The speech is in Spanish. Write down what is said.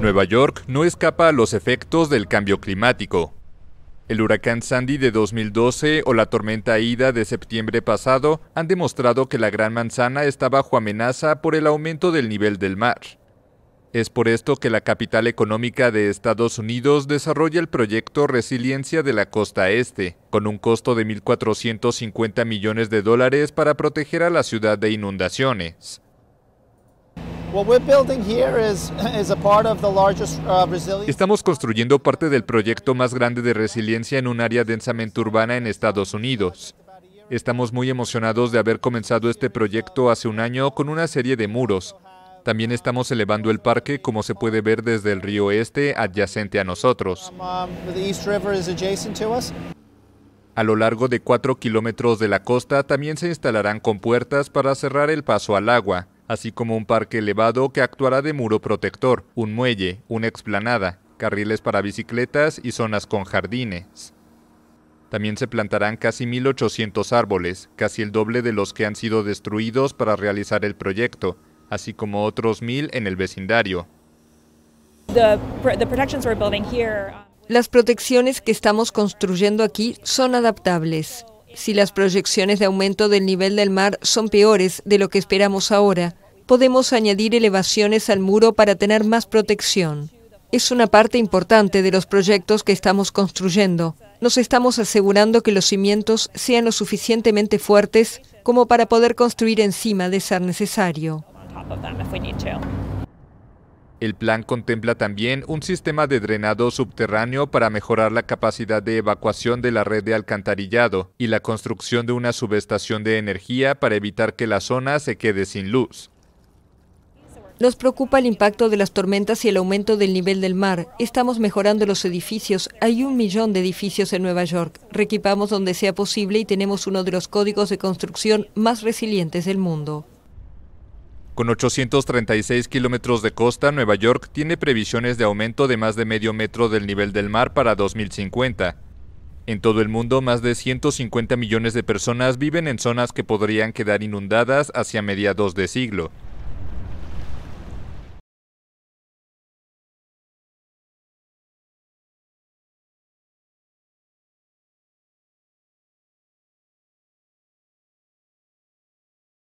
Nueva York no escapa a los efectos del cambio climático. El huracán Sandy de 2012 o la tormenta Ida de septiembre pasado han demostrado que la Gran Manzana está bajo amenaza por el aumento del nivel del mar. Es por esto que la capital económica de Estados Unidos desarrolla el proyecto Resiliencia de la Costa Este, con un costo de 1.450 millones de dólares para proteger a la ciudad de inundaciones. Estamos construyendo parte del proyecto más grande de resiliencia en un área densamente urbana en Estados Unidos. Estamos muy emocionados de haber comenzado este proyecto hace un año con una serie de muros. También estamos elevando el parque, como se puede ver desde el río Este, adyacente a nosotros. Um, um, a lo largo de cuatro kilómetros de la costa también se instalarán compuertas para cerrar el paso al agua así como un parque elevado que actuará de muro protector, un muelle, una explanada, carriles para bicicletas y zonas con jardines. También se plantarán casi 1.800 árboles, casi el doble de los que han sido destruidos para realizar el proyecto, así como otros 1.000 en el vecindario. Um, las protecciones que estamos construyendo aquí son adaptables. Si las proyecciones de aumento del nivel del mar son peores de lo que esperamos ahora, podemos añadir elevaciones al muro para tener más protección. Es una parte importante de los proyectos que estamos construyendo. Nos estamos asegurando que los cimientos sean lo suficientemente fuertes como para poder construir encima de ser necesario. El plan contempla también un sistema de drenado subterráneo para mejorar la capacidad de evacuación de la red de alcantarillado y la construcción de una subestación de energía para evitar que la zona se quede sin luz. Nos preocupa el impacto de las tormentas y el aumento del nivel del mar. Estamos mejorando los edificios. Hay un millón de edificios en Nueva York. Requipamos donde sea posible y tenemos uno de los códigos de construcción más resilientes del mundo. Con 836 kilómetros de costa, Nueva York tiene previsiones de aumento de más de medio metro del nivel del mar para 2050. En todo el mundo, más de 150 millones de personas viven en zonas que podrían quedar inundadas hacia mediados de siglo.